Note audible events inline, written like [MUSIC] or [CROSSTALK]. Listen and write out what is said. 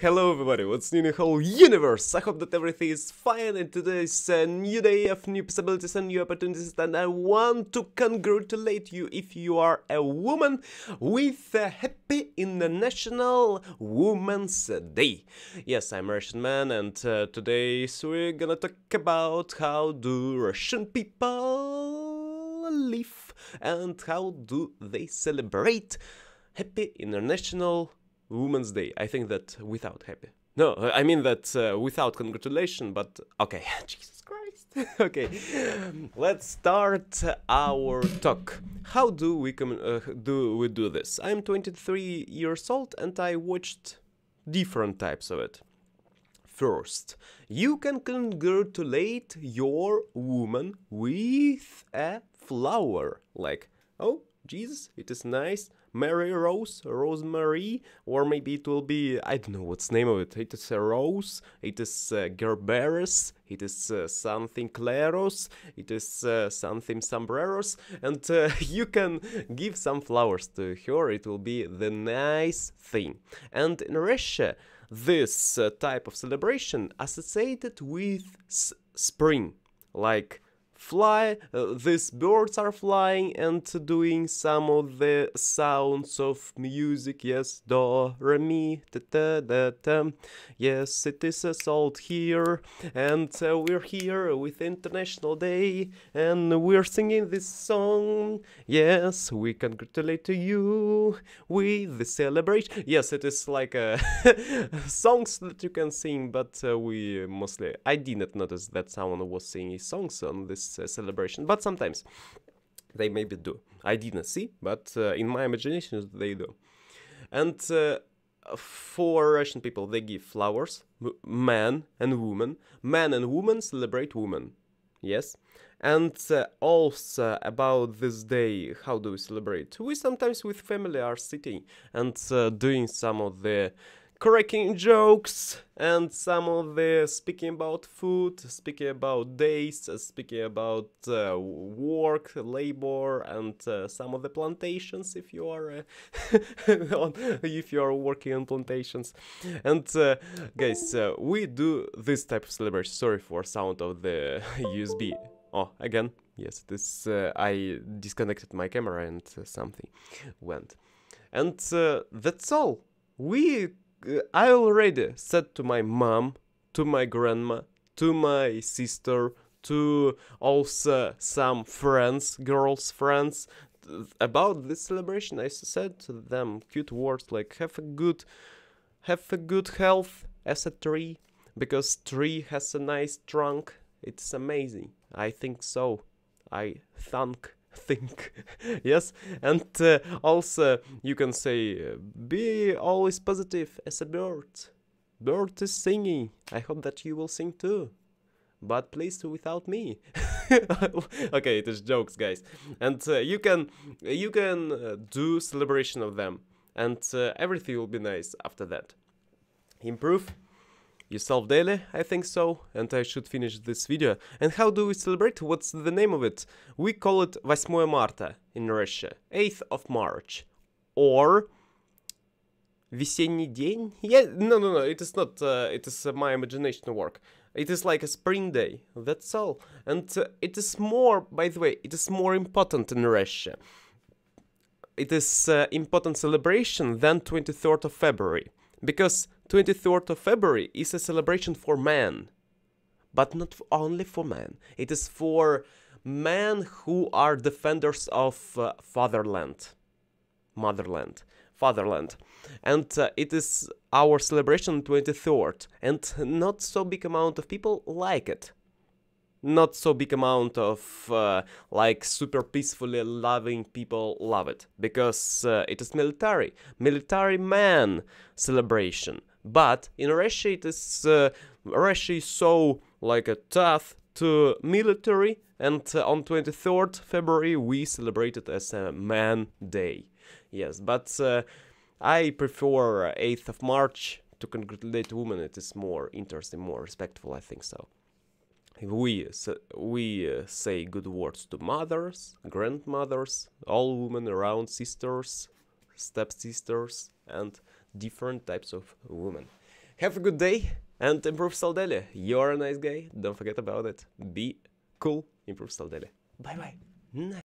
Hello everybody, what's new in the whole universe? I hope that everything is fine and today's a new day of new possibilities and new opportunities and I want to congratulate you if you are a woman with a happy International Women's Day. Yes, I'm Russian man and uh, today we're gonna talk about how do Russian people live and how do they celebrate Happy International Women's Day. I think that without happy. No, I mean that uh, without congratulation, but okay. [LAUGHS] Jesus Christ. [LAUGHS] okay. Let's start our talk. How do we uh, do we do this? I'm 23 years old and I watched different types of it. First, you can congratulate your woman with a flower like, "Oh, Jesus, it is nice Mary Rose, Rosemary, or maybe it will be, I don't know what's name of it. It is a Rose, it is uh, Gerberus. it is uh, something Claros, it is uh, something Sombreros, and uh, [LAUGHS] you can give some flowers to her, it will be the nice thing. And in Russia, this uh, type of celebration associated with spring, like fly, uh, these birds are flying and doing some of the sounds of music, yes, do, re, mi, ta, ta, da, ta. yes, it is a salt here, and uh, we're here with International Day, and we're singing this song, yes, we congratulate you with the celebration, yes, it is like uh, a [LAUGHS] songs that you can sing, but uh, we mostly, I did not notice that someone was singing songs on this a uh, celebration, but sometimes they maybe do. I didn't see, but uh, in my imagination they do. And uh, for Russian people, they give flowers, man and woman. Man and woman celebrate woman. Yes. And uh, also about this day, how do we celebrate? We sometimes with family are sitting and uh, doing some of the cracking jokes and some of the speaking about food, speaking about days, speaking about uh, work, labor, and uh, some of the plantations if you are uh, [LAUGHS] on, if you are working on plantations. And uh, guys, uh, we do this type of celebration. Sorry for sound of the USB. [LAUGHS] Oh, again, yes, this uh, I disconnected my camera and something went. And that's all. We uh, I already said to my mom, to my grandma, to my sister, to also some friends, girls' friends, about this celebration. I said to them cute words like have a good, have a good health as a tree, because tree has a nice trunk. It's amazing. I think so. I thank [LAUGHS] think yes and uh, also you can say uh, be always positive as a bird bird is singing i hope that you will sing too but please without me [LAUGHS] okay it is jokes guys and uh, you can you can uh, do celebration of them and uh, everything will be nice after that improve yourself daily, I think so, and I should finish this video. And how do we celebrate? What's the name of it? We call it 8 марта in Russia, 8th of March, or весенний день? Yeah, no, no, no, it is not, uh, it is uh, my imagination work. It is like a spring day, that's all. And uh, it is more, by the way, it is more important in Russia. It is uh, important celebration than 23rd of February, because 23rd of February is a celebration for men, but not only for men. It is for men who are defenders of uh, fatherland, motherland, fatherland. And uh, it is our celebration 23rd, and not so big amount of people like it. Not so big amount of uh, like super peacefully loving people love it because uh, it is military, military man celebration but in Russia, it is uh, Russia is so like a uh, tough to military, and uh, on 23rd February we celebrated as a Man Day. Yes, but uh, I prefer 8th uh, of March to congratulate women. It is more interesting, more respectful. I think so. We so we uh, say good words to mothers, grandmothers, all women around, sisters, stepsisters, and different types of women. Have a good day and improve style You're a nice guy. Don't forget about it. Be cool. Improve style Bye bye.